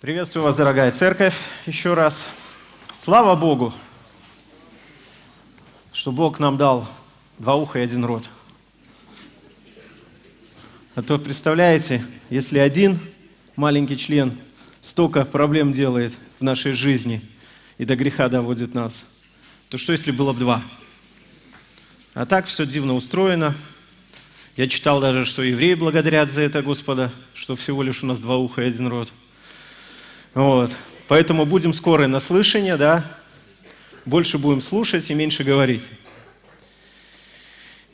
Приветствую вас, дорогая церковь, еще раз. Слава Богу, что Бог нам дал два уха и один рот. А то, представляете, если один маленький член столько проблем делает в нашей жизни и до греха доводит нас, то что, если было бы два? А так все дивно устроено. Я читал даже, что евреи благодарят за это Господа, что всего лишь у нас два уха и один рот – вот. Поэтому будем скоры на слышание, да? Больше будем слушать и меньше говорить.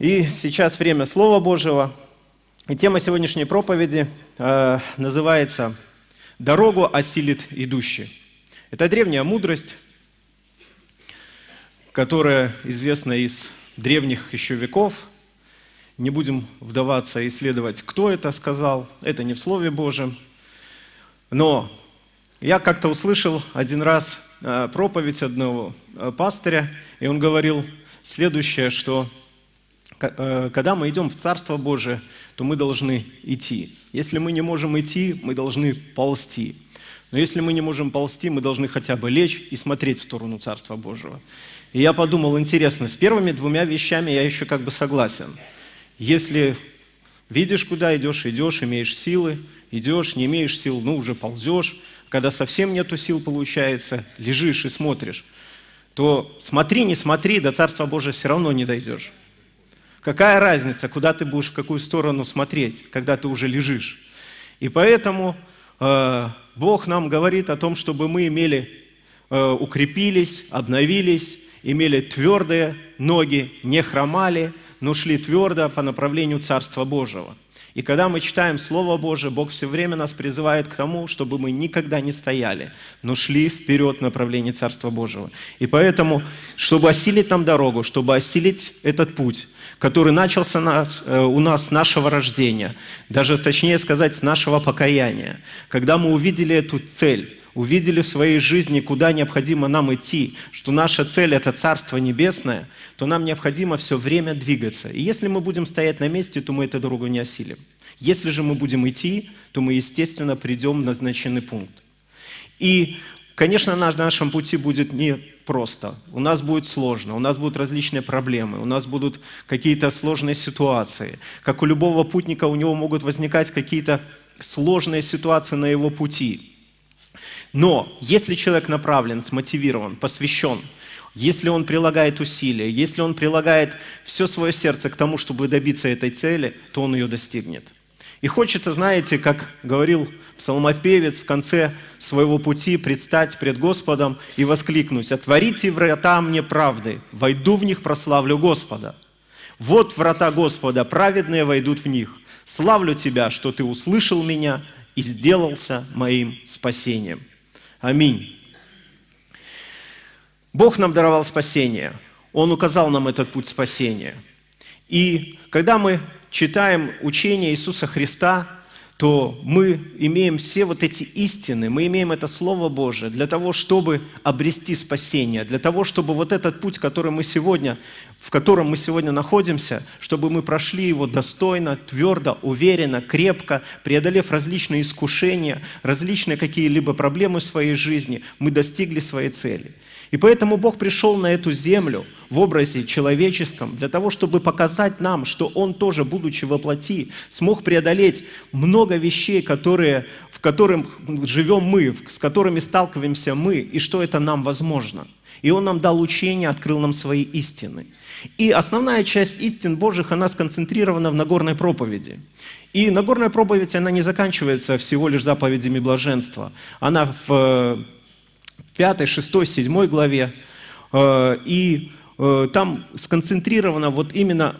И сейчас время Слова Божьего. И тема сегодняшней проповеди э, называется «Дорогу осилит идущий». Это древняя мудрость, которая известна из древних еще веков. Не будем вдаваться и исследовать, кто это сказал. Это не в Слове Божьем. Но я как-то услышал один раз э, проповедь одного э, пастыря, и он говорил следующее, что э, когда мы идем в Царство Божие, то мы должны идти. Если мы не можем идти, мы должны ползти. Но если мы не можем ползти, мы должны хотя бы лечь и смотреть в сторону Царства Божьего. И я подумал, интересно, с первыми двумя вещами я еще как бы согласен. Если видишь, куда идешь, идешь, имеешь силы, идешь, не имеешь сил, ну уже ползешь когда совсем нету сил получается, лежишь и смотришь, то смотри, не смотри, до Царства Божия все равно не дойдешь. Какая разница, куда ты будешь, в какую сторону смотреть, когда ты уже лежишь? И поэтому э, Бог нам говорит о том, чтобы мы имели, э, укрепились, обновились, имели твердые ноги, не хромали, но шли твердо по направлению Царства Божьего – и когда мы читаем Слово Божие, Бог все время нас призывает к тому, чтобы мы никогда не стояли, но шли вперед в направлении Царства Божьего. И поэтому, чтобы осилить нам дорогу, чтобы осилить этот путь, который начался э, у нас с нашего рождения, даже точнее сказать, с нашего покаяния, когда мы увидели эту цель, увидели в своей жизни, куда необходимо нам идти, что наша цель – это Царство Небесное, то нам необходимо все время двигаться. И если мы будем стоять на месте, то мы эту дорогу не осилим. Если же мы будем идти, то мы, естественно, придем в назначенный пункт. И Конечно, на нашем пути будет не просто. У нас будет сложно, у нас будут различные проблемы, у нас будут какие-то сложные ситуации. Как у любого путника, у него могут возникать какие-то сложные ситуации на его пути. Но если человек направлен, смотивирован, посвящен, если он прилагает усилия, если он прилагает все свое сердце к тому, чтобы добиться этой цели, то он ее достигнет. И хочется, знаете, как говорил псалмопевец в конце своего пути, предстать пред Господом и воскликнуть, «Отворите врата мне правды, войду в них, прославлю Господа». Вот врата Господа, праведные войдут в них. Славлю Тебя, что Ты услышал меня и сделался моим спасением. Аминь. Бог нам даровал спасение. Он указал нам этот путь спасения. И когда мы читаем учение Иисуса Христа, то мы имеем все вот эти истины, мы имеем это Слово Божие для того, чтобы обрести спасение, для того, чтобы вот этот путь, который мы сегодня, в котором мы сегодня находимся, чтобы мы прошли его достойно, твердо, уверенно, крепко, преодолев различные искушения, различные какие-либо проблемы в своей жизни, мы достигли своей цели – и поэтому Бог пришел на эту землю в образе человеческом для того, чтобы показать нам, что Он тоже, будучи во плоти, смог преодолеть много вещей, которые, в которых живем мы, с которыми сталкиваемся мы, и что это нам возможно. И Он нам дал учение, открыл нам свои истины. И основная часть истин Божьих, она сконцентрирована в Нагорной проповеди. И Нагорная проповедь, она не заканчивается всего лишь заповедями блаженства. Она в 5, 6, 7 главе. Э, и э, там сконцентрировано вот именно,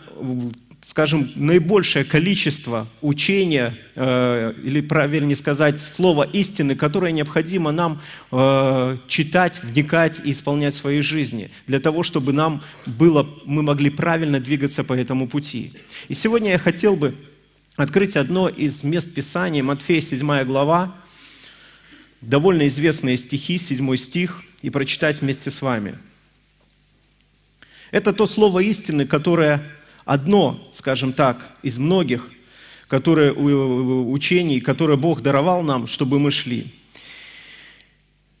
скажем, наибольшее количество учения, э, или правильнее сказать, слова истины, которое необходимо нам читать, вникать и исполнять в своей жизни, для того, чтобы нам было, мы могли правильно двигаться по этому пути. И сегодня я хотел бы открыть одно из мест Писания, Матфея 7 глава, довольно известные стихи, 7 стих, и прочитать вместе с вами. Это то слово истины, которое одно, скажем так, из многих, которое учений, которое Бог даровал нам, чтобы мы шли.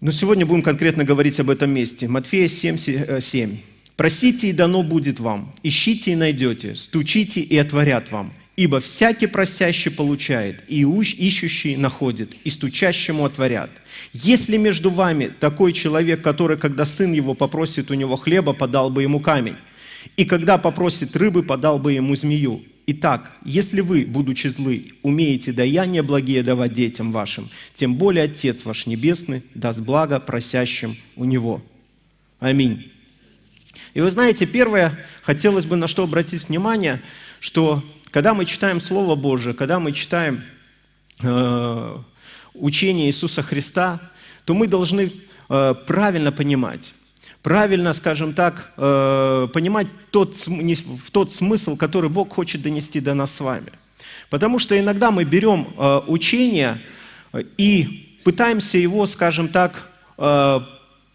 Но сегодня будем конкретно говорить об этом месте. Матфея 7, 7. Э, «Просите, и дано будет вам, ищите, и найдете, стучите, и отворят вам, Ибо всякий просящий получает, и ищущий находит, и стучащему отворят. Если между вами такой человек, который, когда сын его попросит у него хлеба, подал бы ему камень, и когда попросит рыбы, подал бы ему змею. Итак, если вы, будучи злы, умеете даяние благие давать детям вашим, тем более Отец ваш Небесный даст благо просящим у Него. Аминь. И вы знаете, первое, хотелось бы на что обратить внимание, что когда мы читаем Слово Божие, когда мы читаем э, учение Иисуса Христа, то мы должны э, правильно понимать, правильно, скажем так, э, понимать тот, не, тот смысл, который Бог хочет донести до нас с вами. Потому что иногда мы берем э, учение э, и пытаемся его, скажем так, э,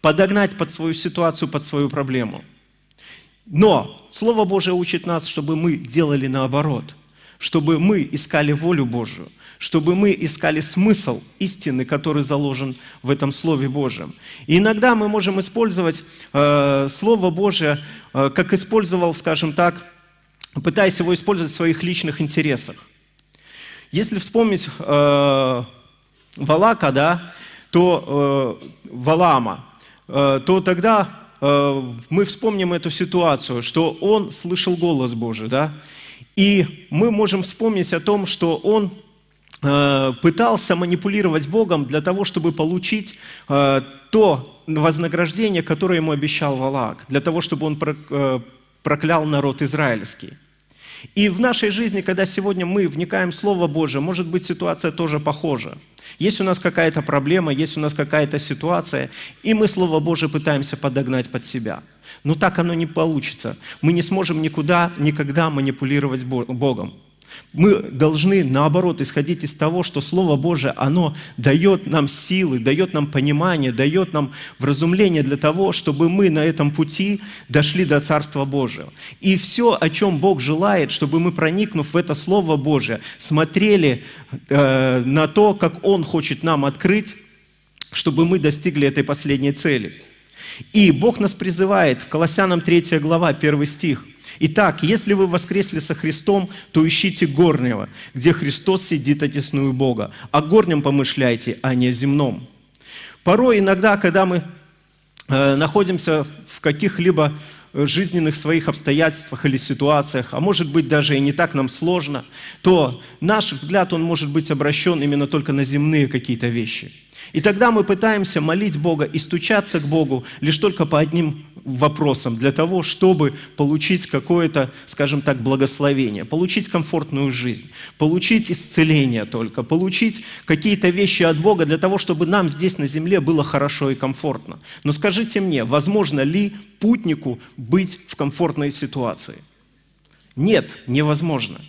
подогнать под свою ситуацию, под свою проблему. Но Слово Божие учит нас, чтобы мы делали наоборот, чтобы мы искали волю Божию, чтобы мы искали смысл истины, который заложен в этом Слове Божьем. И иногда мы можем использовать э, Слово Божие, э, как использовал, скажем так, пытаясь его использовать в своих личных интересах. Если вспомнить э, Валака, да, то э, Валама, э, то тогда Э, мы вспомним эту ситуацию, что он слышал голос Божий, да, и мы можем вспомнить о том, что он э, пытался манипулировать Богом для того, чтобы получить э, то вознаграждение, которое ему обещал Валаак, для того, чтобы он проклял народ израильский. И в нашей жизни, когда сегодня мы вникаем в Слово Божие, может быть, ситуация тоже похожа. Есть у нас какая-то проблема, есть у нас какая-то ситуация, и мы Слово Божие пытаемся подогнать под себя. Но так оно не получится. Мы не сможем никуда, никогда манипулировать Богом. Мы должны, наоборот, исходить из того, что Слово Божие, оно дает нам силы, дает нам понимание, дает нам вразумление для того, чтобы мы на этом пути дошли до Царства Божьего. И все, о чем Бог желает, чтобы мы, проникнув в это Слово Божие, смотрели э, на то, как Он хочет нам открыть, чтобы мы достигли этой последней цели. И Бог нас призывает, в Колоссянам 3 глава, 1 стих – Итак, если вы воскресли со Христом, то ищите горнего, где Христос сидит отесную Бога. О горнем помышляйте, а не о земном. Порой иногда, когда мы э, находимся в каких-либо э, жизненных своих обстоятельствах или ситуациях, а может быть даже и не так нам сложно, то наш взгляд, он может быть обращен именно только на земные какие-то вещи. И тогда мы пытаемся молить Бога и стучаться к Богу лишь только по одним вопросам для того, чтобы получить какое-то, скажем так, благословение, получить комфортную жизнь, получить исцеление только, получить какие-то вещи от Бога для того, чтобы нам здесь на земле было хорошо и комфортно. Но скажите мне, возможно ли путнику быть в комфортной ситуации? Нет, невозможно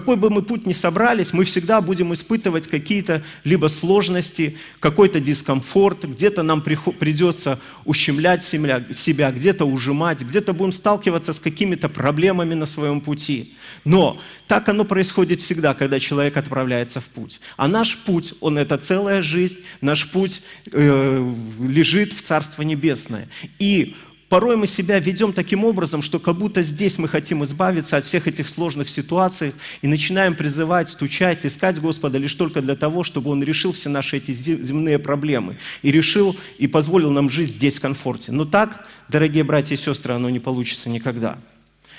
какой бы мы путь ни собрались, мы всегда будем испытывать какие-то либо сложности, какой-то дискомфорт, где-то нам придется ущемлять себя, где-то ужимать, где-то будем сталкиваться с какими-то проблемами на своем пути. Но так оно происходит всегда, когда человек отправляется в путь. А наш путь, он это целая жизнь, наш путь э, лежит в Царство Небесное. И порой мы себя ведем таким образом, что как будто здесь мы хотим избавиться от всех этих сложных ситуаций и начинаем призывать, стучать, искать Господа лишь только для того, чтобы Он решил все наши эти земные проблемы и решил и позволил нам жить здесь в комфорте. Но так, дорогие братья и сестры, оно не получится никогда.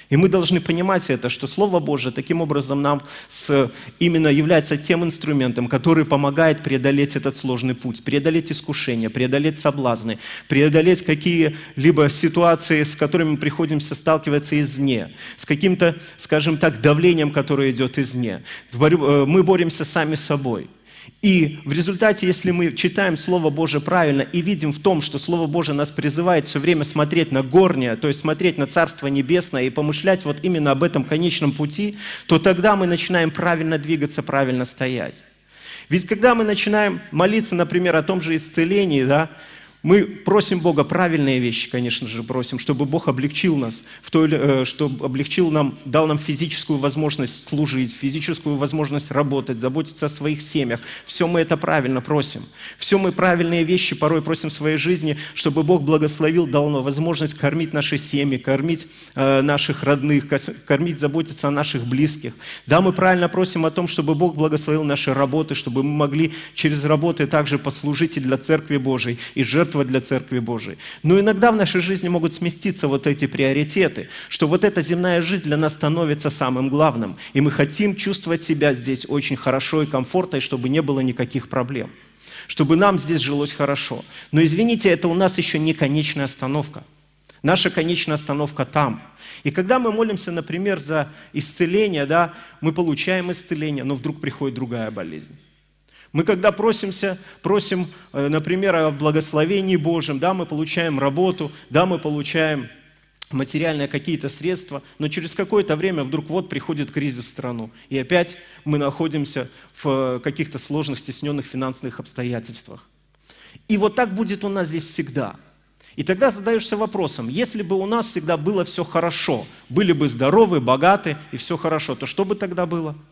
И мы должны понимать это, что Слово Божье таким образом нам с, именно является тем инструментом, который помогает преодолеть этот сложный путь, преодолеть искушения, преодолеть соблазны, преодолеть какие-либо ситуации, с которыми мы приходимся сталкиваться извне, с каким-то, скажем так, давлением, которое идет извне. Э, мы боремся сами с собой – и в результате, если мы читаем Слово Божие правильно и видим в том, что Слово Божие нас призывает все время смотреть на горнее, то есть смотреть на Царство Небесное и помышлять вот именно об этом конечном пути, то тогда мы начинаем правильно двигаться, правильно стоять. Ведь когда мы начинаем молиться, например, о том же исцелении, да, мы просим Бога правильные вещи, конечно же, просим, чтобы Бог облегчил нас, э, чтобы облегчил нам, дал нам физическую возможность служить, физическую возможность работать, заботиться о своих семьях. Все мы это правильно просим. Все мы правильные вещи порой просим в своей жизни, чтобы Бог благословил, дал нам возможность кормить наши семьи, кормить э, наших родных, кормить, заботиться о наших близких. Да, мы правильно просим о том, чтобы Бог благословил наши работы, чтобы мы могли через работы также послужить и для Церкви Божией, и жертвы жертва для Церкви Божией. Но иногда в нашей жизни могут сместиться вот эти приоритеты, что вот эта земная жизнь для нас становится самым главным, и мы хотим чувствовать себя здесь очень хорошо и комфортно, и чтобы не было никаких проблем, чтобы нам здесь жилось хорошо. Но извините, это у нас еще не конечная остановка. Наша конечная остановка там. И когда мы молимся, например, за исцеление, да, мы получаем исцеление, но вдруг приходит другая болезнь. Мы когда просимся, просим, э, например, о благословении Божьем, да, мы получаем работу, да, мы получаем материальные какие-то средства, но через какое-то время вдруг вот приходит кризис в страну, и опять мы находимся в э, каких-то сложных, стесненных финансовых обстоятельствах. И вот так будет у нас здесь всегда. И тогда задаешься вопросом, если бы у нас всегда было все хорошо, были бы здоровы, богаты и все хорошо, то что бы тогда было? –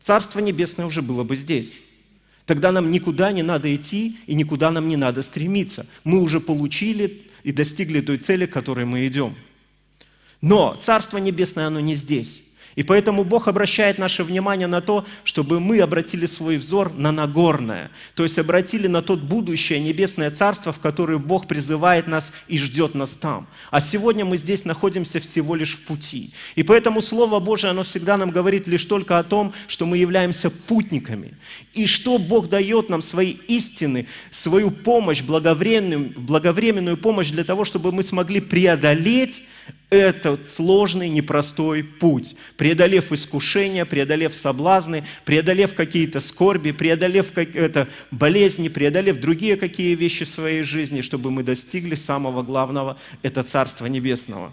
Царство Небесное уже было бы здесь. Тогда нам никуда не надо идти и никуда нам не надо стремиться. Мы уже получили и достигли той цели, к которой мы идем. Но Царство Небесное, оно не здесь. И поэтому Бог обращает наше внимание на то, чтобы мы обратили свой взор на Нагорное, то есть обратили на тот будущее небесное царство, в которое Бог призывает нас и ждет нас там. А сегодня мы здесь находимся всего лишь в пути. И поэтому Слово Божие, оно всегда нам говорит лишь только о том, что мы являемся путниками. И что Бог дает нам свои истины, свою помощь, благовременную, благовременную помощь для того, чтобы мы смогли преодолеть этот сложный, непростой путь, преодолев искушения, преодолев соблазны, преодолев какие-то скорби, преодолев это, болезни, преодолев другие какие вещи в своей жизни, чтобы мы достигли самого главного – это Царство Небесного.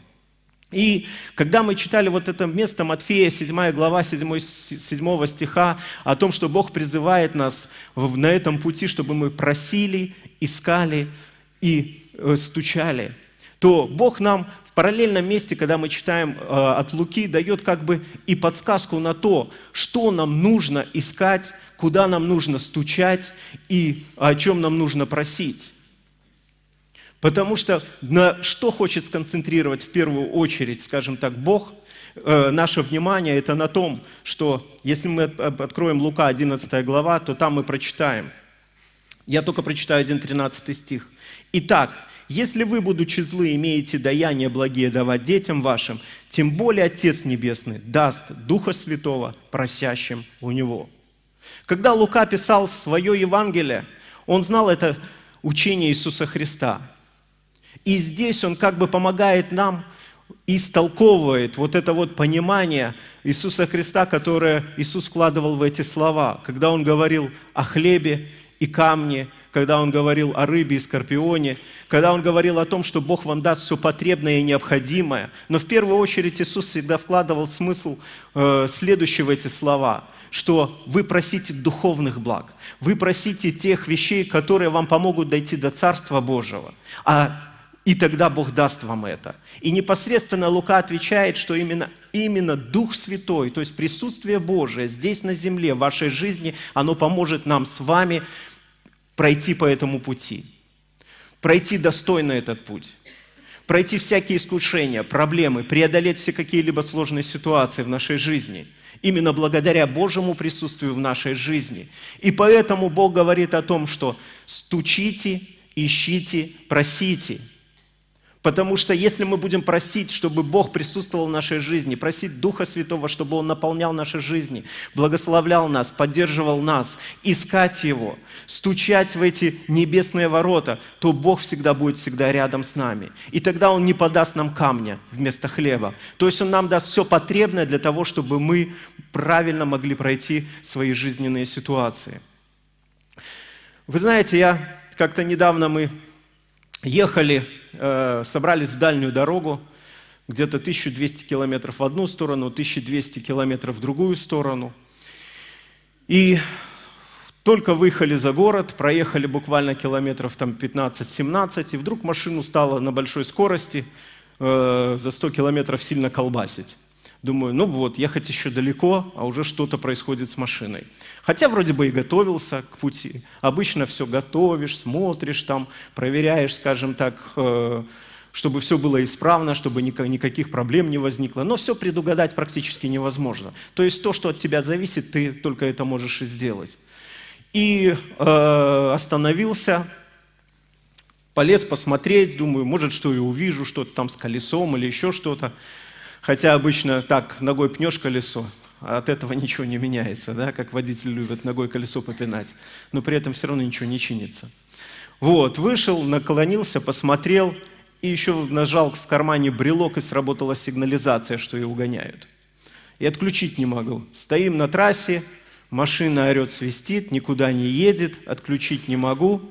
И когда мы читали вот это место Матфея, 7 глава 7, 7 стиха, о том, что Бог призывает нас на этом пути, чтобы мы просили, искали и э, стучали, то Бог нам параллельном месте, когда мы читаем э, от Луки, дает как бы и подсказку на то, что нам нужно искать, куда нам нужно стучать и о чем нам нужно просить. Потому что на что хочет сконцентрировать в первую очередь, скажем так, Бог, э, наше внимание, это на том, что если мы откроем Лука 11 глава, то там мы прочитаем. Я только прочитаю 1 13 стих. «Итак, если вы, будучи злы, имеете даяние благие давать детям вашим, тем более Отец Небесный даст Духа Святого просящим у Него». Когда Лука писал свое Евангелие, он знал это учение Иисуса Христа. И здесь он как бы помогает нам истолковывает вот это вот понимание Иисуса Христа, которое Иисус вкладывал в эти слова, когда Он говорил о хлебе и камне, когда он говорил о рыбе и скорпионе, когда он говорил о том, что Бог вам даст все потребное и необходимое. Но в первую очередь Иисус всегда вкладывал смысл э, следующего эти слова, что вы просите духовных благ, вы просите тех вещей, которые вам помогут дойти до Царства Божьего. А и тогда Бог даст вам это. И непосредственно Лука отвечает, что именно, именно Дух Святой, то есть присутствие Божие здесь на земле, в вашей жизни, оно поможет нам с вами пройти по этому пути, пройти достойно этот путь, пройти всякие искушения, проблемы, преодолеть все какие-либо сложные ситуации в нашей жизни – именно благодаря Божьему присутствию в нашей жизни. И поэтому Бог говорит о том, что стучите, ищите, просите – Потому что если мы будем просить, чтобы Бог присутствовал в нашей жизни, просить Духа Святого, чтобы Он наполнял наши жизни, благословлял нас, поддерживал нас, искать Его, стучать в эти небесные ворота, то Бог всегда будет всегда рядом с нами. И тогда Он не подаст нам камня вместо хлеба. То есть Он нам даст все потребное для того, чтобы мы правильно могли пройти свои жизненные ситуации. Вы знаете, я как-то недавно мы ехали, э, собрались в дальнюю дорогу, где-то 1200 километров в одну сторону, 1200 километров в другую сторону. И только выехали за город, проехали буквально километров там 15-17, и вдруг машину стало на большой скорости э, за 100 километров сильно колбасить. Думаю, ну вот, ехать еще далеко, а уже что-то происходит с машиной. Хотя вроде бы и готовился к пути. Обычно все готовишь, смотришь там, проверяешь, скажем так, э, чтобы все было исправно, чтобы никаких проблем не возникло. Но все предугадать практически невозможно. То есть то, что от тебя зависит, ты только это можешь и сделать. И э, остановился, полез посмотреть, думаю, может, что и увижу, что-то там с колесом или еще что-то. Хотя обычно так ногой пнешь колесо, а от этого ничего не меняется, да, как водитель любит ногой колесо попинать, но при этом все равно ничего не чинится. Вот, вышел, наклонился, посмотрел, и еще нажал в кармане брелок, и сработала сигнализация, что ее угоняют. И отключить не могу. Стоим на трассе, машина орет, свистит, никуда не едет, отключить не могу.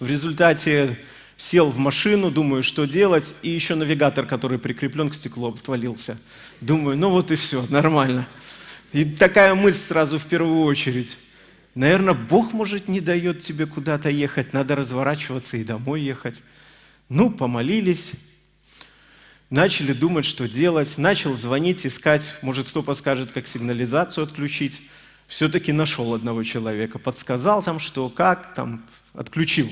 В результате сел в машину, думаю, что делать, и еще навигатор, который прикреплен к стеклу, отвалился. Думаю, ну вот и все, нормально. И такая мысль сразу в первую очередь. Наверное, Бог, может, не дает тебе куда-то ехать, надо разворачиваться и домой ехать. Ну, помолились, начали думать, что делать, начал звонить, искать, может, кто подскажет, как сигнализацию отключить. Все-таки нашел одного человека, подсказал там, что как, там, отключил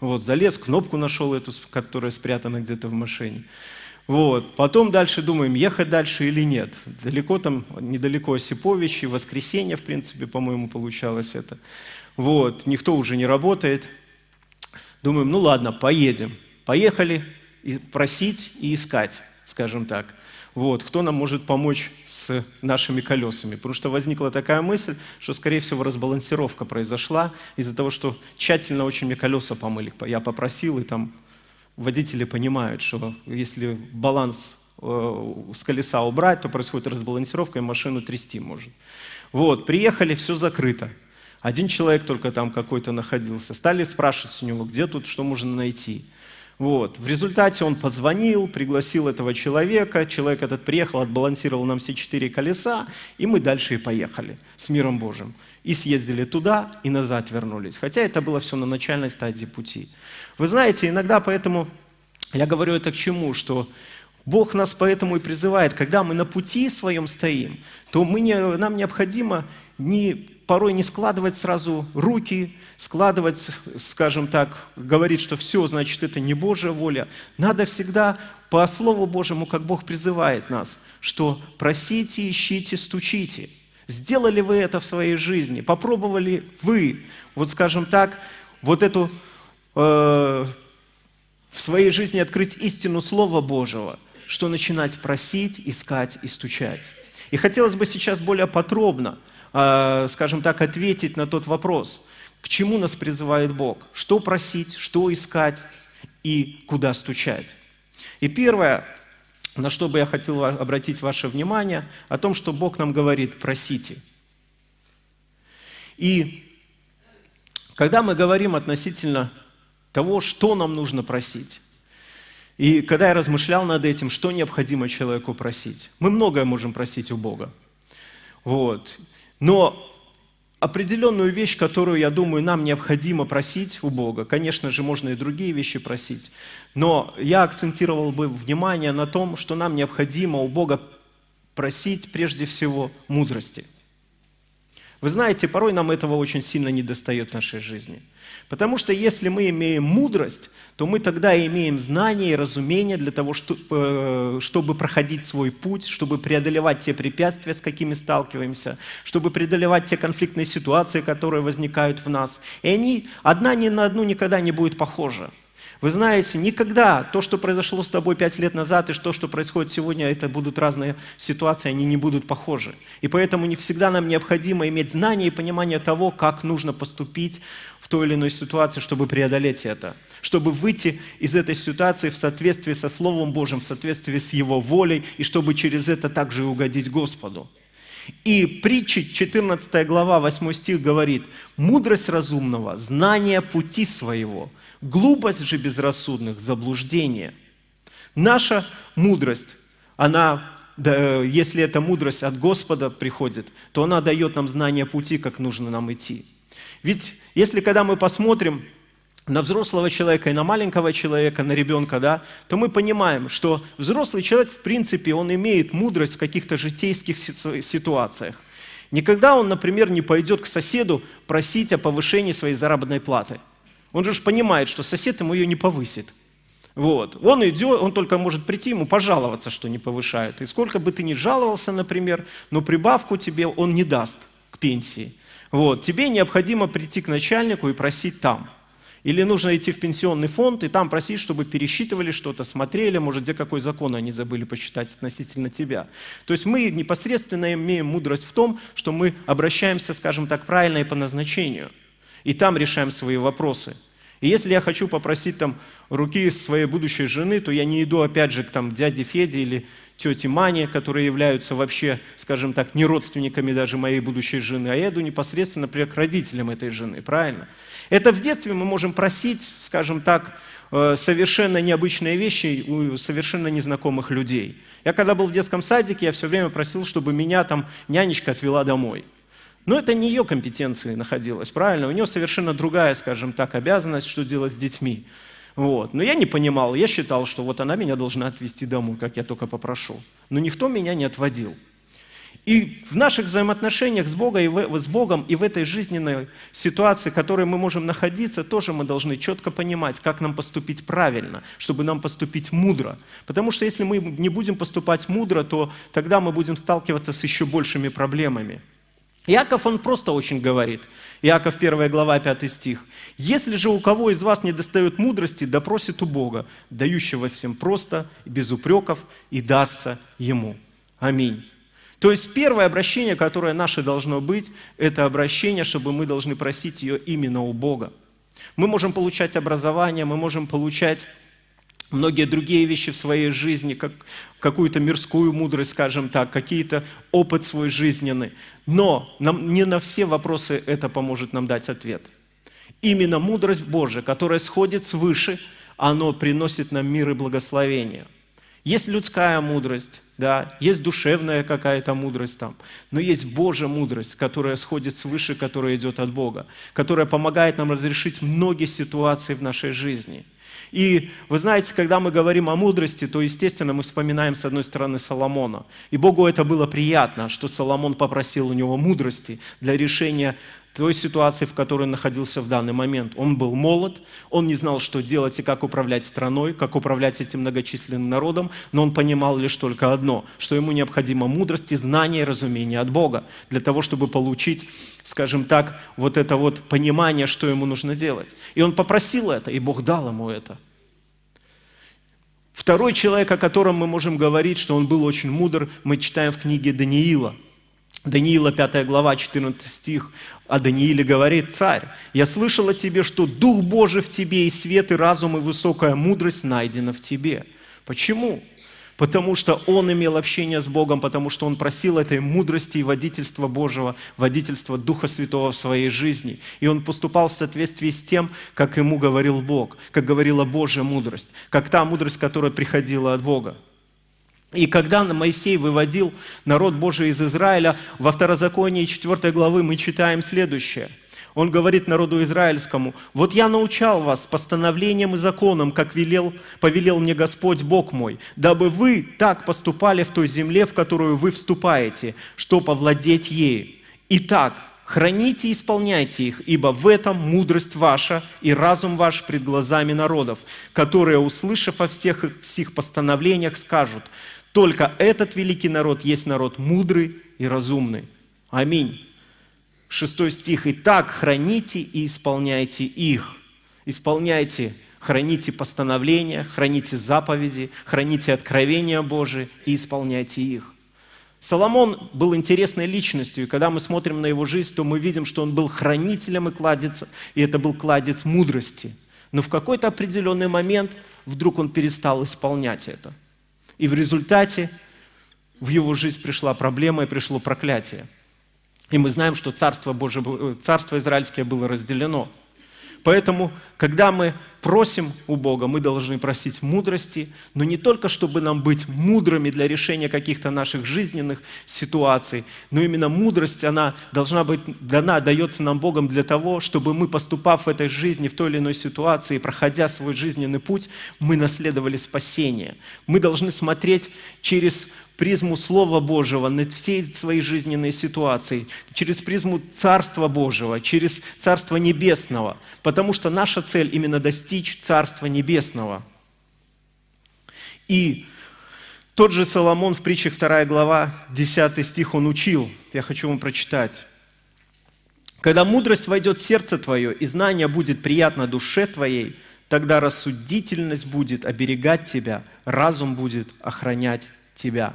вот, залез, кнопку нашел эту, которая спрятана где-то в машине. Вот. Потом дальше думаем, ехать дальше или нет. Далеко там, недалеко Осиповичи, воскресенье, в принципе, по-моему, получалось это. Вот. Никто уже не работает. Думаем, ну ладно, поедем. Поехали просить и искать, скажем так. Вот, кто нам может помочь с нашими колесами? Потому что возникла такая мысль, что, скорее всего, разбалансировка произошла из-за того, что тщательно очень мне колеса помыли. Я попросил, и там водители понимают, что если баланс э, с колеса убрать, то происходит разбалансировка, и машину трясти может. Вот, приехали, все закрыто. Один человек только там какой-то находился. Стали спрашивать у него, где тут, что можно найти. Вот. В результате он позвонил, пригласил этого человека, человек этот приехал, отбалансировал нам все четыре колеса, и мы дальше и поехали с миром Божьим. И съездили туда, и назад вернулись. Хотя это было все на начальной стадии пути. Вы знаете, иногда поэтому, я говорю это к чему, что Бог нас поэтому и призывает, когда мы на пути своем стоим, то мы не, нам необходимо не порой не складывать сразу руки, складывать, скажем так, говорить, что все, значит, это не Божья воля. Надо всегда по Слову Божьему, как Бог призывает нас, что просите, ищите, стучите. Сделали вы это в своей жизни? Попробовали вы, вот скажем так, вот эту э, в своей жизни открыть истину Слова Божьего, что начинать просить, искать и стучать. И хотелось бы сейчас более подробно – а, скажем так, ответить на тот вопрос, к чему нас призывает Бог, что просить, что искать и куда стучать. И первое, на что бы я хотел обратить ваше внимание, о том, что Бог нам говорит «просите». И когда мы говорим относительно того, что нам нужно просить, и когда я размышлял над этим, что необходимо человеку просить, мы многое можем просить у Бога. Вот. Но определенную вещь, которую, я думаю, нам необходимо просить у Бога, конечно же, можно и другие вещи просить, но я акцентировал бы внимание на том, что нам необходимо у Бога просить прежде всего мудрости – вы знаете, порой нам этого очень сильно недостает в нашей жизни. Потому что если мы имеем мудрость, то мы тогда имеем знание и разумение для того, э, чтобы проходить свой путь, чтобы преодолевать те препятствия, с какими сталкиваемся, чтобы преодолевать те конфликтные ситуации, которые возникают в нас. И они одна ни на одну никогда не будет похожа. Вы знаете, никогда то, что произошло с тобой пять лет назад, и то, что происходит сегодня, это будут разные ситуации, они не будут похожи. И поэтому не всегда нам необходимо иметь знание и понимание того, как нужно поступить в той или иной ситуации, чтобы преодолеть это, чтобы выйти из этой ситуации в соответствии со Словом Божьим, в соответствии с Его волей, и чтобы через это также и угодить Господу. И притча 14 глава 8 стих говорит, «Мудрость разумного, знание пути своего – Глупость же безрассудных – заблуждение. Наша мудрость, она, да, э, если эта мудрость от Господа приходит, то она дает нам знание пути, как нужно нам идти. Ведь если когда мы посмотрим на взрослого человека и на маленького человека, на ребенка, да, то мы понимаем, что взрослый человек, в принципе, он имеет мудрость в каких-то житейских ситуациях. Никогда он, например, не пойдет к соседу просить о повышении своей заработной платы – он же понимает, что сосед ему ее не повысит. Вот. Он идет, он только может прийти, ему пожаловаться, что не повышают. И сколько бы ты ни жаловался, например, но прибавку тебе он не даст к пенсии. Вот. Тебе необходимо прийти к начальнику и просить там. Или нужно идти в пенсионный фонд и там просить, чтобы пересчитывали что-то, смотрели, может, где какой закон они забыли посчитать относительно тебя. То есть мы непосредственно имеем мудрость в том, что мы обращаемся, скажем так, правильно и по назначению – и там решаем свои вопросы. И если я хочу попросить там руки своей будущей жены, то я не иду опять же к там дяде Феде или тете Мане, которые являются вообще, скажем так, не родственниками даже моей будущей жены, а я иду непосредственно, например, к родителям этой жены, правильно? Это в детстве мы можем просить, скажем так, э, совершенно необычные вещи у совершенно незнакомых людей. Я когда был в детском садике, я все время просил, чтобы меня там нянечка отвела домой – но это не ее компетенции находилось, правильно? У нее совершенно другая, скажем так, обязанность, что делать с детьми. Вот. Но я не понимал, я считал, что вот она меня должна отвезти домой, как я только попрошу. Но никто меня не отводил. И в наших взаимоотношениях с, Бога и в, с Богом и в этой жизненной ситуации, в которой мы можем находиться, тоже мы должны четко понимать, как нам поступить правильно, чтобы нам поступить мудро. Потому что если мы не будем поступать мудро, то тогда мы будем сталкиваться с еще большими проблемами. Иаков, он просто очень говорит. Иаков 1 глава 5 стих. «Если же у кого из вас не достает мудрости, допросит у Бога, дающего всем просто, без упреков, и дастся ему». Аминь. То есть первое обращение, которое наше должно быть, это обращение, чтобы мы должны просить ее именно у Бога. Мы можем получать образование, мы можем получать многие другие вещи в своей жизни, как какую-то мирскую мудрость, скажем так, какие-то опыт свой жизненный. Но нам, не на все вопросы это поможет нам дать ответ. Именно мудрость Божия, которая сходит свыше, она приносит нам мир и благословение. Есть людская мудрость, да, есть душевная какая-то мудрость там, но есть Божья мудрость, которая сходит свыше, которая идет от Бога, которая помогает нам разрешить многие ситуации в нашей жизни – и вы знаете, когда мы говорим о мудрости, то, естественно, мы вспоминаем, с одной стороны, Соломона. И Богу это было приятно, что Соломон попросил у него мудрости для решения той ситуации, в которой находился в данный момент. Он был молод, он не знал, что делать и как управлять страной, как управлять этим многочисленным народом, но он понимал лишь только одно, что ему необходимо мудрость и знание и разумение от Бога для того, чтобы получить, скажем так, вот это вот понимание, что ему нужно делать. И он попросил это, и Бог дал ему это. Второй человек, о котором мы можем говорить, что он был очень мудр, мы читаем в книге Даниила – Даниила 5 глава 14 стих о Данииле говорит царь, «Я слышал о тебе, что Дух Божий в тебе и свет, и разум, и высокая мудрость найдена в тебе». Почему? Потому что он имел общение с Богом, потому что он просил этой мудрости и водительства Божьего, водительства Духа Святого в своей жизни. И он поступал в соответствии с тем, как ему говорил Бог, как говорила Божья мудрость, как та мудрость, которая приходила от Бога. И когда Моисей выводил народ Божий из Израиля, во второзаконии 4 главы мы читаем следующее. Он говорит народу израильскому, «Вот я научал вас постановлением и законом, как велел, повелел мне Господь Бог мой, дабы вы так поступали в той земле, в которую вы вступаете, чтобы повладеть ею. Итак, храните и исполняйте их, ибо в этом мудрость ваша и разум ваш пред глазами народов, которые, услышав о всех их постановлениях, скажут – только этот великий народ есть народ мудрый и разумный. Аминь. Шестой стих. «Итак, храните и исполняйте их». Исполняйте, храните постановления, храните заповеди, храните откровения Божие и исполняйте их. Соломон был интересной личностью, и когда мы смотрим на его жизнь, то мы видим, что он был хранителем и кладец, и это был кладец мудрости. Но в какой-то определенный момент вдруг он перестал исполнять это – и в результате в его жизнь пришла проблема и пришло проклятие. И мы знаем, что царство, Божие, э, царство Израильское было разделено. Поэтому, когда мы просим у Бога, мы должны просить мудрости, но не только, чтобы нам быть мудрыми для решения каких-то наших жизненных ситуаций, но именно мудрость, она должна быть дана, дается нам Богом для того, чтобы мы, поступав в этой жизни, в той или иной ситуации, проходя свой жизненный путь, мы наследовали спасение. Мы должны смотреть через призму Слова Божьего на все свои жизненные ситуации, через призму Царства Божьего, через Царство Небесного, потому что наша цель именно достичь достичь Царства Небесного. И тот же Соломон в притчах 2 глава, 10 стих он учил. Я хочу вам прочитать. «Когда мудрость войдет в сердце твое, и знание будет приятно душе твоей, тогда рассудительность будет оберегать тебя, разум будет охранять тебя».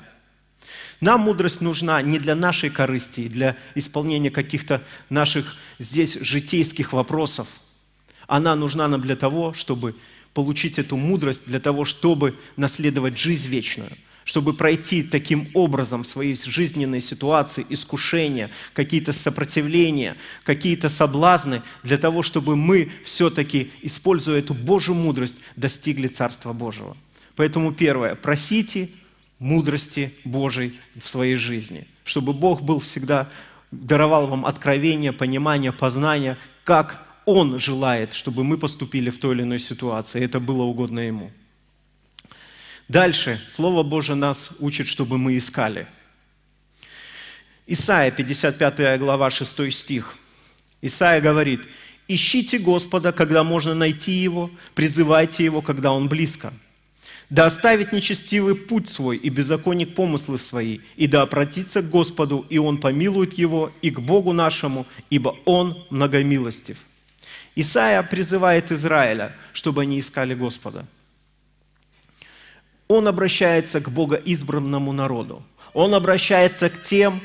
Нам мудрость нужна не для нашей корысти, для исполнения каких-то наших здесь житейских вопросов – она нужна нам для того, чтобы получить эту мудрость, для того, чтобы наследовать жизнь вечную – чтобы пройти таким образом свои жизненные ситуации, искушения, какие-то сопротивления, какие-то соблазны, для того, чтобы мы все-таки, используя эту Божью мудрость, достигли Царства Божьего. Поэтому первое, просите мудрости Божьей в своей жизни, чтобы Бог был всегда, даровал вам откровение, понимание, познание, как он желает, чтобы мы поступили в той или иной ситуации. Это было угодно Ему. Дальше. Слово Божие нас учит, чтобы мы искали. Исаия 55 глава, 6 стих. Исаия говорит, «Ищите Господа, когда можно найти Его, призывайте Его, когда Он близко. Да оставит нечестивый путь свой и беззаконник помыслы свои, и да обратится к Господу, и Он помилует его, и к Богу нашему, ибо Он многомилостив». Исаия призывает Израиля, чтобы они искали Господа. Он обращается к богоизбранному народу. Он обращается к тем,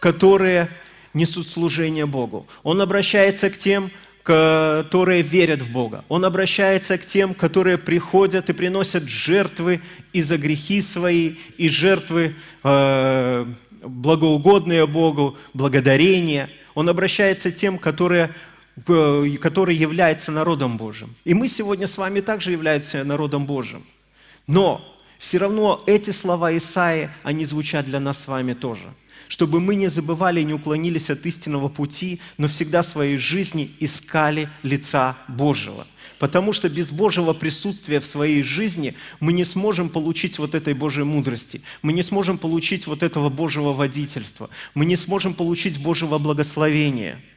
которые несут служение Богу. Он обращается к тем, которые верят в Бога. Он обращается к тем, которые приходят и приносят жертвы и за грехи свои, и жертвы э, благоугодные Богу, благодарение. Он обращается к тем, которые который является народом Божьим. И мы сегодня с вами также являемся народом Божьим. Но все равно эти слова Исаи, они звучат для нас с вами тоже. Чтобы мы не забывали и не уклонились от истинного пути, но всегда в своей жизни искали лица Божьего. Потому что без Божьего присутствия в своей жизни мы не сможем получить вот этой Божьей мудрости, мы не сможем получить вот этого Божьего водительства, мы не сможем получить Божьего благословения –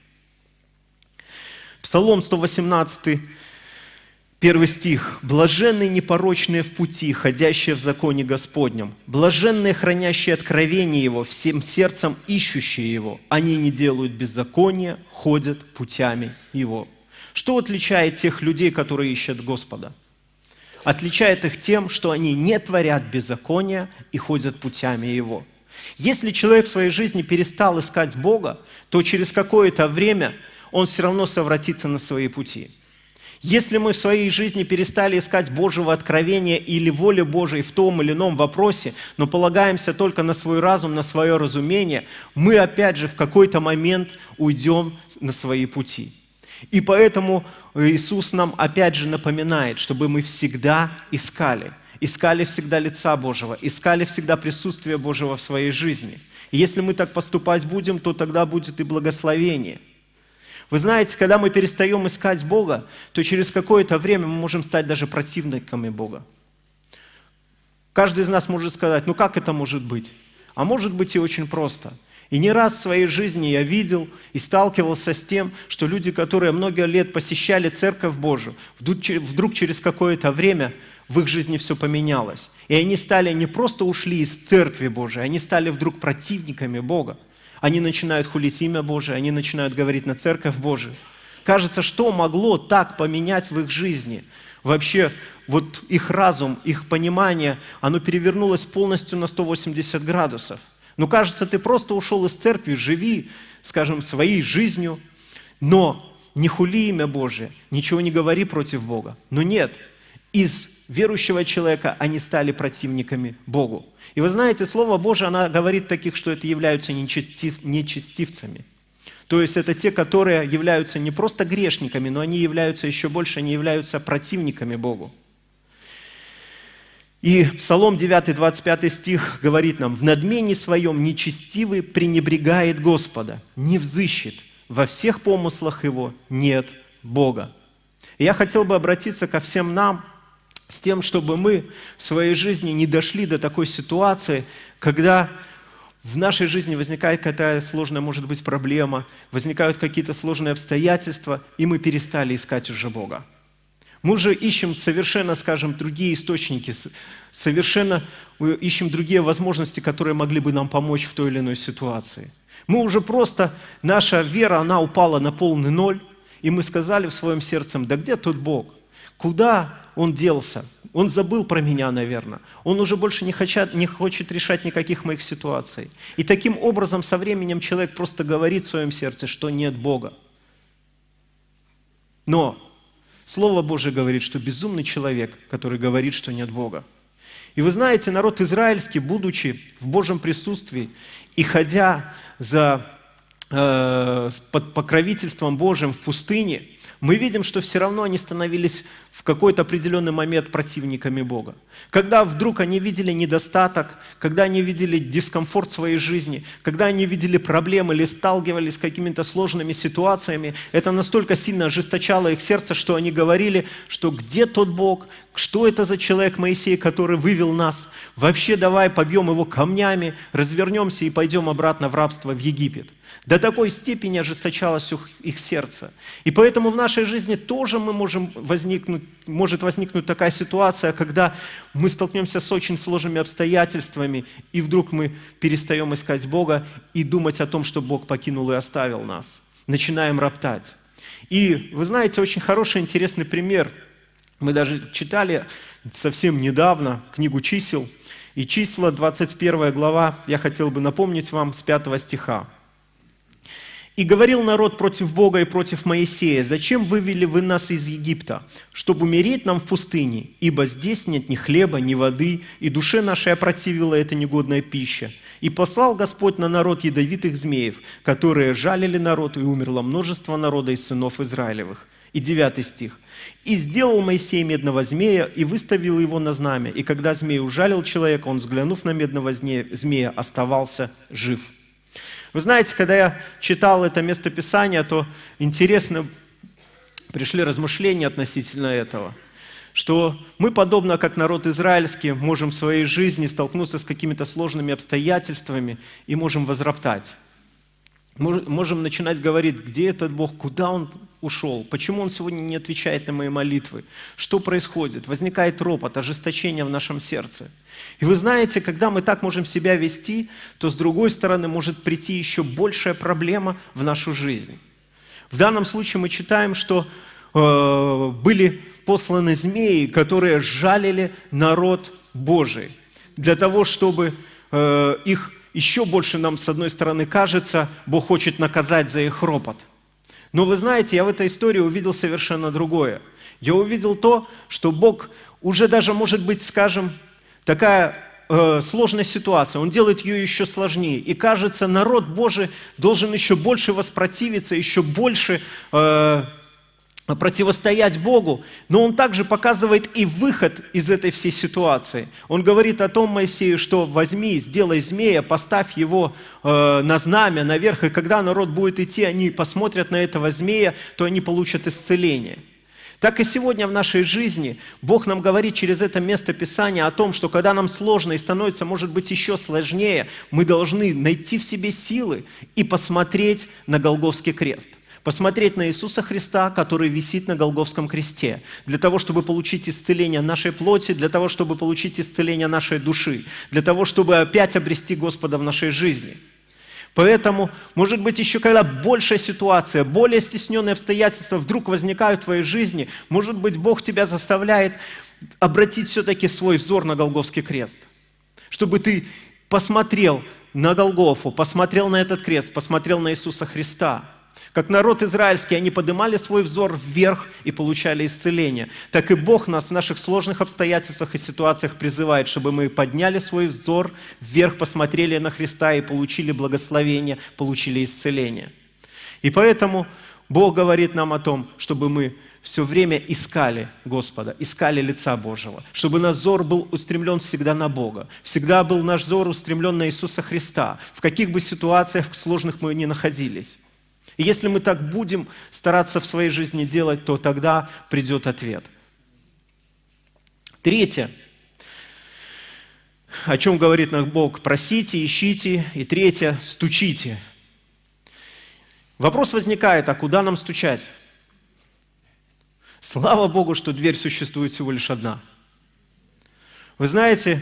Псалом 118, первый стих. «Блаженные непорочные в пути, ходящие в законе Господнем, блаженные, хранящие откровение Его, всем сердцем ищущие Его. Они не делают беззакония, ходят путями Его». Что отличает тех людей, которые ищут Господа? Отличает их тем, что они не творят беззакония и ходят путями Его. Если человек в своей жизни перестал искать Бога, то через какое-то время – он все равно совратится на свои пути. Если мы в своей жизни перестали искать Божьего откровения или воли Божией в том или ином вопросе, но полагаемся только на свой разум, на свое разумение, мы опять же в какой-то момент уйдем на свои пути. И поэтому Иисус нам опять же напоминает, чтобы мы всегда искали, искали всегда лица Божьего, искали всегда присутствие Божьего в своей жизни. И если мы так поступать будем, то тогда будет и благословение – вы знаете, когда мы перестаем искать Бога, то через какое-то время мы можем стать даже противниками Бога. Каждый из нас может сказать, ну как это может быть? А может быть и очень просто. И не раз в своей жизни я видел и сталкивался с тем, что люди, которые много лет посещали Церковь Божию, вдруг через какое-то время в их жизни все поменялось. И они стали не просто ушли из Церкви Божией, они стали вдруг противниками Бога. Они начинают хулить имя Божие, они начинают говорить на церковь Божию. Кажется, что могло так поменять в их жизни? Вообще, вот их разум, их понимание, оно перевернулось полностью на 180 градусов. Ну, кажется, ты просто ушел из церкви, живи, скажем, своей жизнью, но не хули имя Божие, ничего не говори против Бога. Но нет, из верующего человека, они а стали противниками Богу. И вы знаете, Слово Божие, оно говорит таких, что это являются нечестив, нечестивцами. То есть это те, которые являются не просто грешниками, но они являются еще больше, они являются противниками Богу. И Псалом 9, 25 стих говорит нам, «В надмении своем нечестивый пренебрегает Господа, не взыщет, во всех помыслах его нет Бога». И я хотел бы обратиться ко всем нам, с тем, чтобы мы в своей жизни не дошли до такой ситуации, когда в нашей жизни возникает какая-то сложная, может быть, проблема, возникают какие-то сложные обстоятельства, и мы перестали искать уже Бога. Мы уже ищем совершенно, скажем, другие источники, совершенно э, ищем другие возможности, которые могли бы нам помочь в той или иной ситуации. Мы уже просто, наша вера, она упала на полный ноль, и мы сказали в своем сердце, да где тот Бог? Куда он делся. Он забыл про меня, наверное. Он уже больше не хочет, не хочет решать никаких моих ситуаций. И таким образом со временем человек просто говорит в своем сердце, что нет Бога. Но Слово Божие говорит, что безумный человек, который говорит, что нет Бога. И вы знаете, народ израильский, будучи в Божьем присутствии и ходя за, э, под покровительством Божьим в пустыне, мы видим, что все равно они становились в какой-то определенный момент противниками Бога. Когда вдруг они видели недостаток, когда они видели дискомфорт своей жизни, когда они видели проблемы или сталкивались с какими-то сложными ситуациями, это настолько сильно ожесточало их сердце, что они говорили, что где тот Бог, что это за человек Моисей, который вывел нас, вообще давай побьем его камнями, развернемся и пойдем обратно в рабство в Египет. До такой степени ожесточалось их сердце. И поэтому в нашей жизни тоже мы можем возникнуть, может возникнуть такая ситуация, когда мы столкнемся с очень сложными обстоятельствами, и вдруг мы перестаем искать Бога и думать о том, что Бог покинул и оставил нас. Начинаем роптать. И вы знаете, очень хороший, интересный пример. Мы даже читали совсем недавно книгу «Чисел», и числа, 21 глава, я хотел бы напомнить вам с 5 стиха. И говорил народ против Бога и против Моисея, «Зачем вывели вы нас из Египта? Чтобы умереть нам в пустыне, ибо здесь нет ни хлеба, ни воды, и душе нашей опротивила эта негодная пища. И послал Господь на народ ядовитых змеев, которые жалили народ, и умерло множество народа из сынов Израилевых». И 9 стих. «И сделал Моисей медного змея, и выставил его на знамя. И когда змей ужалил человека, он, взглянув на медного змея, оставался жив». Вы знаете, когда я читал это местописание, то интересно пришли размышления относительно этого, что мы, подобно как народ израильский, можем в своей жизни столкнуться с какими-то сложными обстоятельствами и можем возроптать. Можем начинать говорить, где этот Бог, куда Он ушел? Почему он сегодня не отвечает на мои молитвы? Что происходит? Возникает ропот, ожесточение в нашем сердце. И вы знаете, когда мы так можем себя вести, то с другой стороны может прийти еще большая проблема в нашу жизнь. В данном случае мы читаем, что э, были посланы змеи, которые жалили народ Божий для того, чтобы э, их еще больше нам, с одной стороны, кажется, Бог хочет наказать за их ропот. Но вы знаете, я в этой истории увидел совершенно другое. Я увидел то, что Бог уже даже, может быть, скажем, такая э, сложная ситуация, Он делает ее еще сложнее. И кажется, народ Божий должен еще больше воспротивиться, еще больше э, а противостоять Богу, но он также показывает и выход из этой всей ситуации. Он говорит о том Моисею, что возьми, сделай змея, поставь его э, на знамя наверх, и когда народ будет идти, они посмотрят на этого змея, то они получат исцеление. Так и сегодня в нашей жизни Бог нам говорит через это место Писания о том, что когда нам сложно и становится, может быть, еще сложнее, мы должны найти в себе силы и посмотреть на Голговский крест посмотреть на Иисуса Христа, который висит на Голговском кресте, для того, чтобы получить исцеление нашей плоти, для того, чтобы получить исцеление нашей души, для того, чтобы опять обрести Господа в нашей жизни. Поэтому, может быть, еще когда большая ситуация, более стесненные обстоятельства вдруг возникают в твоей жизни, может быть, Бог тебя заставляет обратить все-таки свой взор на Голговский крест, чтобы ты посмотрел на Голгофу, посмотрел на этот крест, посмотрел на Иисуса Христа – как народ израильский, они поднимали свой взор вверх и получали исцеление. Так и Бог нас в наших сложных обстоятельствах и ситуациях призывает, чтобы мы подняли свой взор вверх, посмотрели на Христа и получили благословение, получили исцеление. И поэтому Бог говорит нам о том, чтобы мы все время искали Господа, искали лица Божьего, чтобы наш взор был устремлен всегда на Бога, всегда был наш взор устремлен на Иисуса Христа, в каких бы ситуациях сложных мы ни находились. И если мы так будем стараться в своей жизни делать, то тогда придет ответ. Третье, о чем говорит нам Бог, просите, ищите, и третье, стучите. Вопрос возникает, а куда нам стучать? Слава Богу, что дверь существует всего лишь одна. Вы знаете,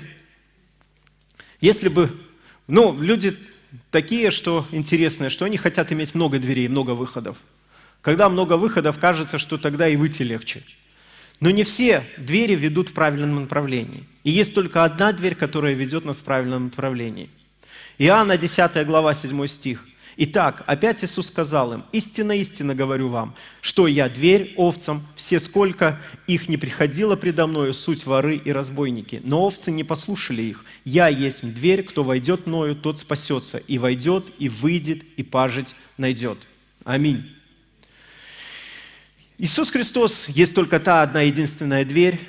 если бы, ну, люди такие, что интересные, что они хотят иметь много дверей, много выходов. Когда много выходов, кажется, что тогда и выйти легче. Но не все двери ведут в правильном направлении. И есть только одна дверь, которая ведет нас в правильном направлении. Иоанна 10 глава 7 стих – Итак, опять Иисус сказал им, «Истинно, истинно говорю вам, что я дверь овцам, все сколько их не приходило предо мною, суть воры и разбойники. Но овцы не послушали их. Я есть дверь, кто войдет мною, тот спасется, и войдет, и выйдет, и пажить найдет». Аминь. Иисус Христос есть только та одна единственная дверь,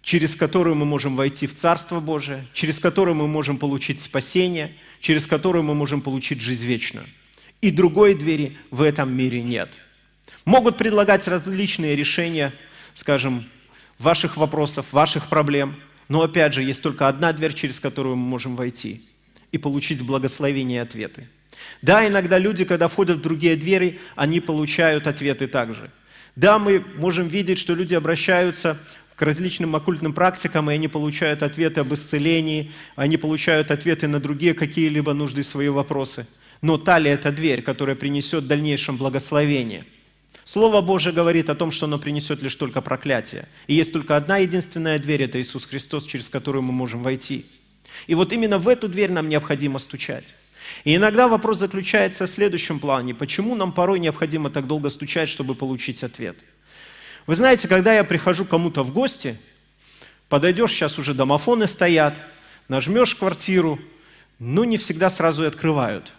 через которую мы можем войти в Царство Божие, через которую мы можем получить спасение – через которую мы можем получить жизнь вечную. И другой двери в этом мире нет. Могут предлагать различные решения, скажем, ваших вопросов, ваших проблем, но опять же, есть только одна дверь, через которую мы можем войти и получить благословение и ответы. Да, иногда люди, когда входят в другие двери, они получают ответы также. Да, мы можем видеть, что люди обращаются к различным оккультным практикам, и они получают ответы об исцелении, они получают ответы на другие какие-либо нужды свои вопросы. Но та ли это дверь, которая принесет в дальнейшем благословение? Слово Божие говорит о том, что оно принесет лишь только проклятие. И есть только одна единственная дверь, это Иисус Христос, через которую мы можем войти. И вот именно в эту дверь нам необходимо стучать. И иногда вопрос заключается в следующем плане. Почему нам порой необходимо так долго стучать, чтобы получить ответ? – вы знаете, когда я прихожу кому-то в гости, подойдешь, сейчас уже домофоны стоят, нажмешь квартиру, ну, не всегда сразу и открывают.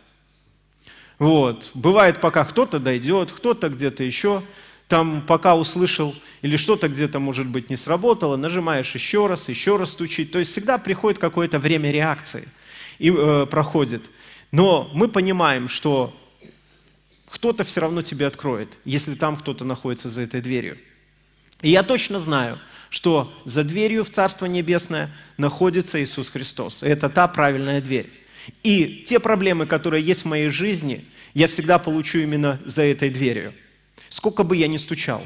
Вот. Бывает, пока кто-то дойдет, кто-то где-то еще, там пока услышал, или что-то где-то, может быть, не сработало, нажимаешь еще раз, еще раз стучить. То есть всегда приходит какое-то время реакции и э, проходит. Но мы понимаем, что кто-то все равно тебе откроет, если там кто-то находится за этой дверью. И я точно знаю, что за дверью в Царство Небесное находится Иисус Христос. это та правильная дверь. И те проблемы, которые есть в моей жизни, я всегда получу именно за этой дверью. Сколько бы я ни стучал,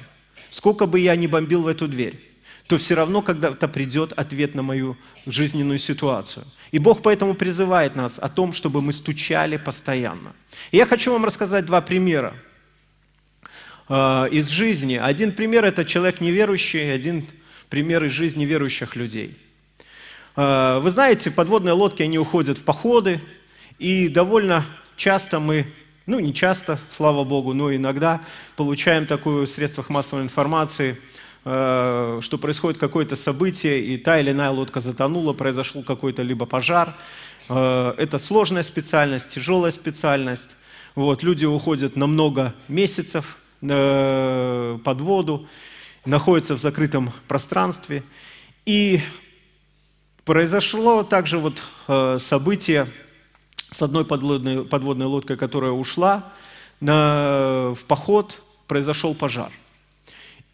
сколько бы я ни бомбил в эту дверь, то все равно когда-то придет ответ на мою жизненную ситуацию. И Бог поэтому призывает нас о том, чтобы мы стучали постоянно. И я хочу вам рассказать два примера Э, из жизни. Один пример – это человек неверующий, один пример из жизни верующих людей. Э, вы знаете, подводные лодки, они уходят в походы, и довольно часто мы, ну не часто, слава богу, но иногда получаем такую в средствах массовой информации э, – что происходит какое-то событие, и та или иная лодка затонула, произошел какой-то либо пожар. Это сложная специальность, тяжелая специальность. Вот, люди уходят на много месяцев, Э, под воду, находится в закрытом пространстве. И произошло также вот э, событие с одной подводной, подводной лодкой, которая ушла на, э, в поход, произошел пожар.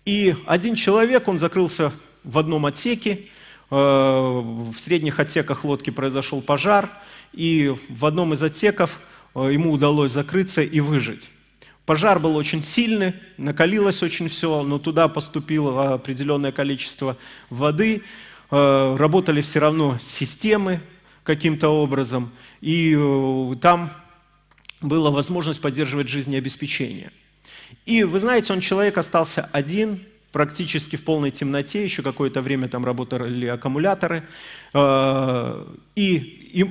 И один человек, он закрылся в одном отсеке, в средних отсеках лодки произошел пожар, и в одном из отсеков ему удалось закрыться и выжить. Пожар был очень сильный, накалилось очень все, но туда поступило определенное количество воды. Э, работали все равно системы каким-то образом, и э, там была возможность поддерживать жизнеобеспечение. И вы знаете, он человек остался один, практически в полной темноте, еще какое-то время там работали аккумуляторы, э, и и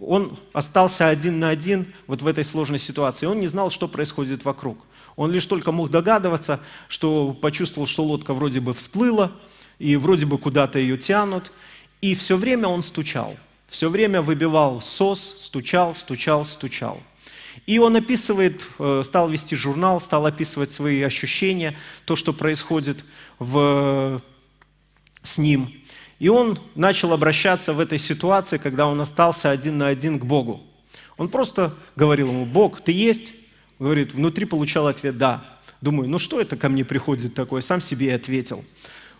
он остался один на один вот в этой сложной ситуации. Он не знал, что происходит вокруг. Он лишь только мог догадываться, что почувствовал, что лодка вроде бы всплыла, и вроде бы куда-то ее тянут. И все время он стучал. Все время выбивал сос, стучал, стучал, стучал. И он описывает, э, стал вести журнал, стал описывать свои ощущения, то, что происходит в, с ним. И он начал обращаться в этой ситуации, когда он остался один на один к Богу. Он просто говорил ему, Бог, ты есть? говорит, внутри получал ответ «да». Думаю, ну что это ко мне приходит такое? Сам себе и ответил.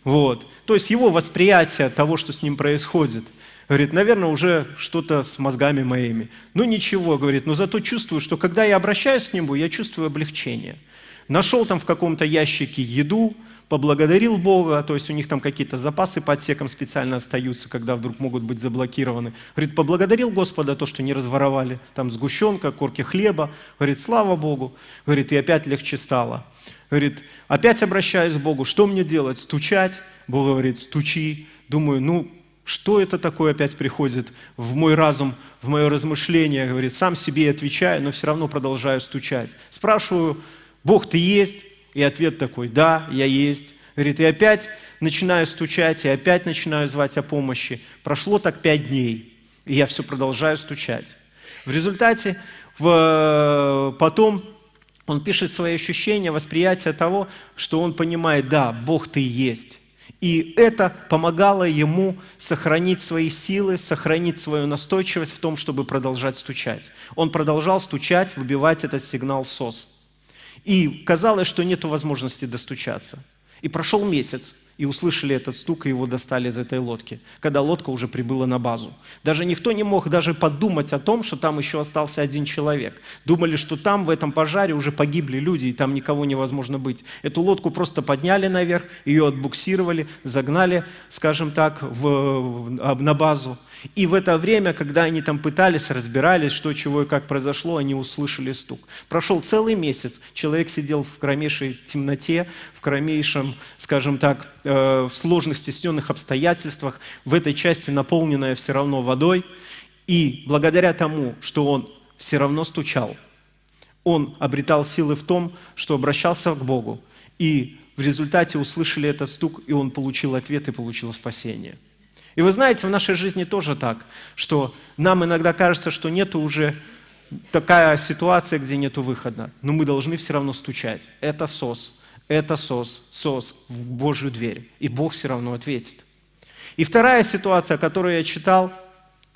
Вот. То есть его восприятие того, что с ним происходит. Говорит, наверное, уже что-то с мозгами моими. Ну ничего, говорит, но зато чувствую, что когда я обращаюсь к нему, я чувствую облегчение. Нашел там в каком-то ящике еду, поблагодарил Бога, то есть у них там какие-то запасы по отсекам специально остаются, когда вдруг могут быть заблокированы. Говорит, поблагодарил Господа то, что не разворовали, там сгущенка, корки хлеба. Говорит, слава Богу. Говорит, и опять легче стало. Говорит, опять обращаюсь к Богу, что мне делать, стучать? Бог говорит, стучи. Думаю, ну, что это такое опять приходит в мой разум, в мое размышление? Говорит, сам себе отвечаю, но все равно продолжаю стучать. Спрашиваю, Бог, ты есть? И ответ такой, да, я есть. Говорит, и опять начинаю стучать, и опять начинаю звать о помощи. Прошло так пять дней, и я все продолжаю стучать. В результате в, потом он пишет свои ощущения, восприятие того, что он понимает, да, Бог ты есть. И это помогало ему сохранить свои силы, сохранить свою настойчивость в том, чтобы продолжать стучать. Он продолжал стучать, выбивать этот сигнал СОС. И казалось, что нет возможности достучаться. И прошел месяц, и услышали этот стук, и его достали из этой лодки, когда лодка уже прибыла на базу. Даже никто не мог даже подумать о том, что там еще остался один человек. Думали, что там в этом пожаре уже погибли люди, и там никого невозможно быть. Эту лодку просто подняли наверх, ее отбуксировали, загнали, скажем так, в, на базу – и в это время, когда они там пытались, разбирались, что, чего и как произошло, они услышали стук. Прошел целый месяц, человек сидел в кромешей темноте, в кромейшем, скажем так, э, в сложных, стесненных обстоятельствах, в этой части наполненная все равно водой. И благодаря тому, что он все равно стучал, он обретал силы в том, что обращался к Богу. И в результате услышали этот стук, и он получил ответ и получил спасение – и вы знаете, в нашей жизни тоже так, что нам иногда кажется, что нет уже такая ситуация, где нет выхода, но мы должны все равно стучать. Это сос, это сос, сос в Божью дверь. И Бог все равно ответит. И вторая ситуация, которую я читал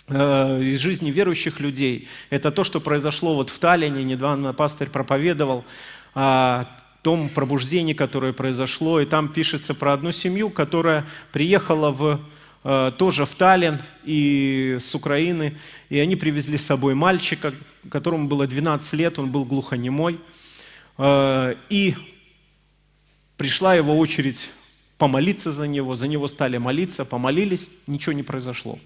э, из жизни верующих людей, это то, что произошло вот в Таллине, недавно пастор проповедовал о том пробуждении, которое произошло, и там пишется про одну семью, которая приехала в Э, тоже в Таллин и с Украины. И они привезли с собой мальчика, которому было 12 лет, он был глухонемой. Э, и пришла его очередь помолиться за него, за него стали молиться, помолились, ничего не произошло.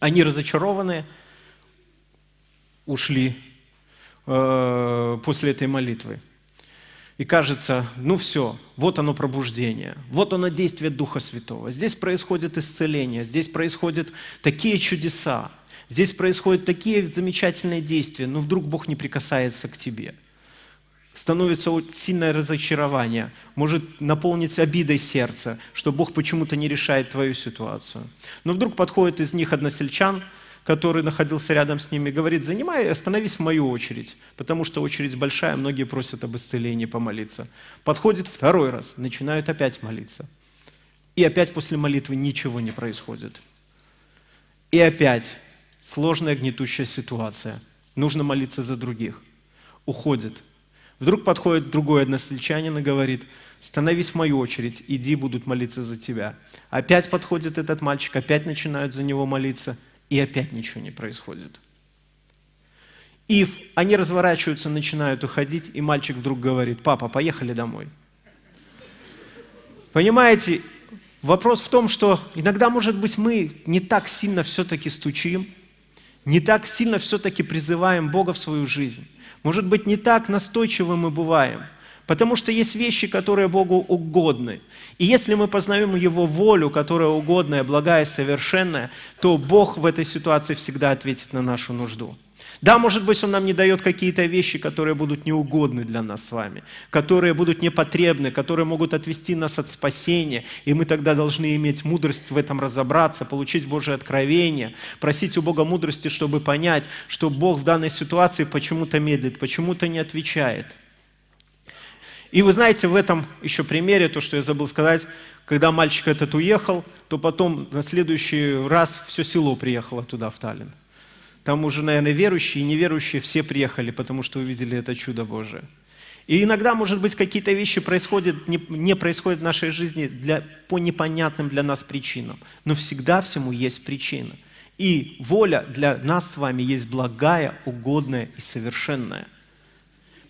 Они разочарованные ушли э, после этой молитвы и кажется, ну все, вот оно пробуждение, вот оно действие Духа Святого. Здесь происходит исцеление, здесь происходят такие чудеса, здесь происходят такие замечательные действия, но вдруг Бог не прикасается к тебе. Становится сильное разочарование, может наполниться обидой сердце, что Бог почему-то не решает твою ситуацию. Но вдруг подходит из них односельчан – который находился рядом с ними, говорит, занимай, остановись в мою очередь, потому что очередь большая, многие просят об исцелении помолиться. Подходит второй раз, начинают опять молиться. И опять после молитвы ничего не происходит. И опять сложная гнетущая ситуация. Нужно молиться за других. Уходит. Вдруг подходит другой односельчанин и говорит, становись в мою очередь, иди, будут молиться за тебя. Опять подходит этот мальчик, опять начинают за него молиться – и опять ничего не происходит. И они разворачиваются, начинают уходить, и мальчик вдруг говорит, папа, поехали домой. Понимаете, вопрос в том, что иногда, может быть, мы не так сильно все-таки стучим, не так сильно все-таки призываем Бога в свою жизнь. Может быть, не так настойчивы мы бываем. Потому что есть вещи, которые Богу угодны. И если мы познаем Его волю, которая угодная, благая, совершенная, то Бог в этой ситуации всегда ответит на нашу нужду. Да, может быть, Он нам не дает какие-то вещи, которые будут неугодны для нас с вами, которые будут непотребны, которые могут отвести нас от спасения, и мы тогда должны иметь мудрость в этом разобраться, получить Божье откровение, просить у Бога мудрости, чтобы понять, что Бог в данной ситуации почему-то медлит, почему-то не отвечает – и вы знаете, в этом еще примере, то, что я забыл сказать, когда мальчик этот уехал, то потом на следующий раз все село приехало туда, в Таллин. Там уже, наверное, верующие и неверующие все приехали, потому что увидели это чудо Божие. И иногда, может быть, какие-то вещи происходят, не, не происходят в нашей жизни для, по непонятным для нас причинам. Но всегда всему есть причина. И воля для нас с вами есть благая, угодная и совершенная.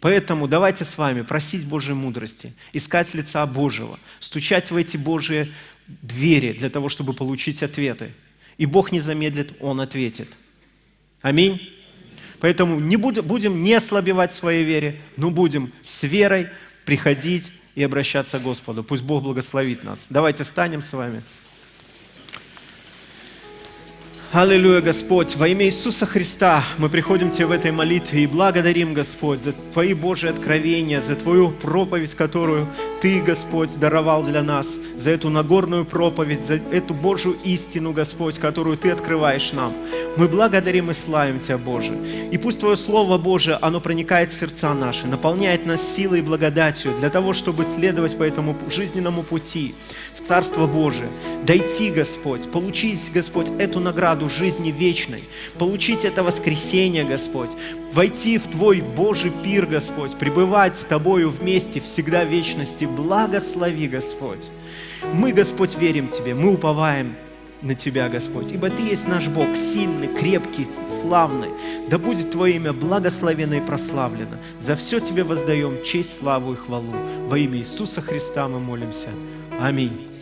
Поэтому давайте с вами просить Божьей мудрости, искать лица Божьего, стучать в эти Божьи двери для того, чтобы получить ответы. И Бог не замедлит, Он ответит. Аминь. Поэтому не будем, будем не ослабевать своей вере, но будем с верой приходить и обращаться к Господу. Пусть Бог благословит нас. Давайте встанем с вами. Аллилуйя, Господь, во имя Иисуса Христа мы приходим к Тебе в этой молитве и благодарим, Господь, за Твои Божьи откровения, за Твою проповедь, которую ты, Господь, даровал для нас, за эту Нагорную проповедь, за эту Божью истину, Господь, которую Ты открываешь нам. Мы благодарим и славим Тебя, Боже. И пусть Твое Слово Божие, оно проникает в сердца наши, наполняет нас силой и благодатью для того, чтобы следовать по этому жизненному пути в Царство Божие. Дойти, Господь, получить, Господь, эту награду жизни вечной, получить это воскресение, Господь, войти в Твой Божий пир, Господь, пребывать с Тобою вместе всегда в вечности, благослови, Господь. Мы, Господь, верим Тебе, мы уповаем на Тебя, Господь, ибо Ты есть наш Бог, сильный, крепкий, славный. Да будет Твое имя благословено и прославлено. За все Тебе воздаем честь, славу и хвалу. Во имя Иисуса Христа мы молимся. Аминь.